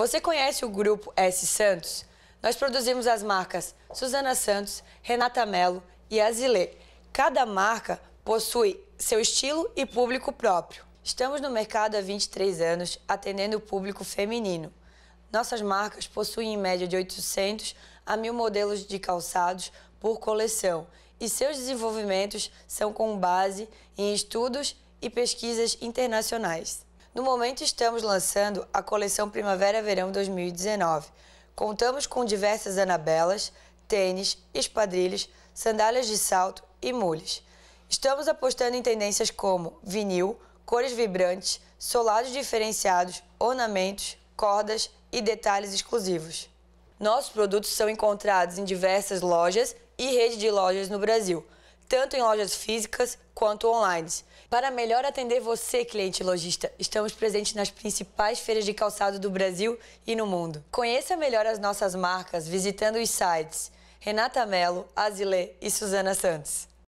Você conhece o grupo S Santos? Nós produzimos as marcas Suzana Santos, Renata Mello e Azile. Cada marca possui seu estilo e público próprio. Estamos no mercado há 23 anos, atendendo o público feminino. Nossas marcas possuem em média de 800 a 1.000 modelos de calçados por coleção e seus desenvolvimentos são com base em estudos e pesquisas internacionais. No momento, estamos lançando a coleção Primavera-Verão 2019. Contamos com diversas anabelas, tênis, espadrilhas, sandálias de salto e mules. Estamos apostando em tendências como vinil, cores vibrantes, solados diferenciados, ornamentos, cordas e detalhes exclusivos. Nossos produtos são encontrados em diversas lojas e rede de lojas no Brasil tanto em lojas físicas quanto online. Para melhor atender você, cliente lojista, estamos presentes nas principais feiras de calçado do Brasil e no mundo. Conheça melhor as nossas marcas visitando os sites Renata Mello, Azile e Suzana Santos.